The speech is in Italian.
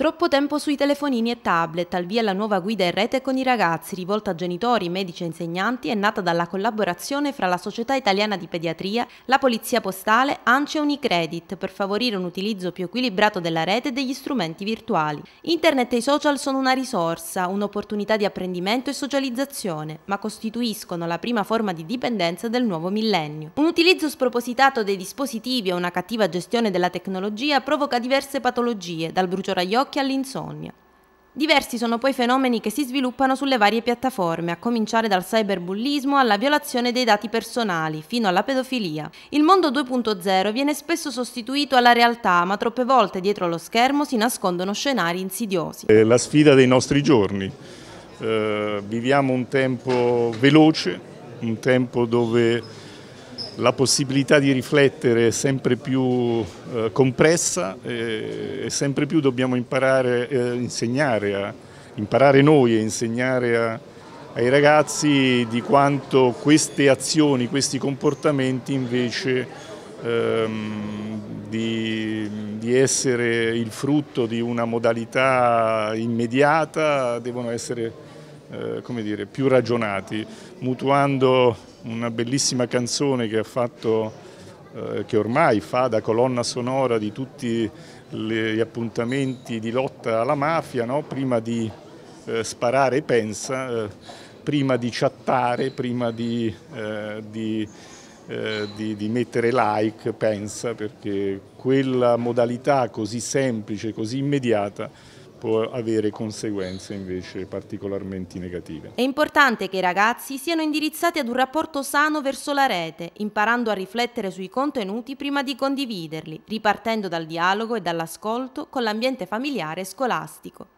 Troppo tempo sui telefonini e tablet, al via la nuova guida in rete con i ragazzi, rivolta a genitori, medici e insegnanti, è nata dalla collaborazione fra la Società Italiana di Pediatria, la Polizia Postale, Anci e Unicredit, per favorire un utilizzo più equilibrato della rete e degli strumenti virtuali. Internet e i social sono una risorsa, un'opportunità di apprendimento e socializzazione, ma costituiscono la prima forma di dipendenza del nuovo millennio. Un utilizzo spropositato dei dispositivi o una cattiva gestione della tecnologia provoca diverse patologie, dal bruciore agli occhi occhi all'insonnia. Diversi sono poi fenomeni che si sviluppano sulle varie piattaforme, a cominciare dal cyberbullismo alla violazione dei dati personali, fino alla pedofilia. Il mondo 2.0 viene spesso sostituito alla realtà, ma troppe volte dietro lo schermo si nascondono scenari insidiosi. È la sfida dei nostri giorni. Eh, viviamo un tempo veloce, un tempo dove la possibilità di riflettere è sempre più eh, compressa e, e, sempre più dobbiamo imparare, eh, insegnare a, imparare noi e insegnare a, ai ragazzi di quanto queste azioni, questi comportamenti invece ehm, di, di essere il frutto di una modalità immediata devono essere eh, come dire, più ragionati, mutuando una bellissima canzone che ha fatto eh, che ormai fa da colonna sonora di tutti gli appuntamenti di lotta alla mafia, no? prima di eh, sparare pensa, eh, prima di chattare, prima di, eh, di, eh, di, di, mettere like pensa, perché quella modalità così semplice, così immediata può avere conseguenze invece particolarmente negative. È importante che i ragazzi siano indirizzati ad un rapporto sano verso la rete, imparando a riflettere sui contenuti prima di condividerli, ripartendo dal dialogo e dall'ascolto con l'ambiente familiare e scolastico.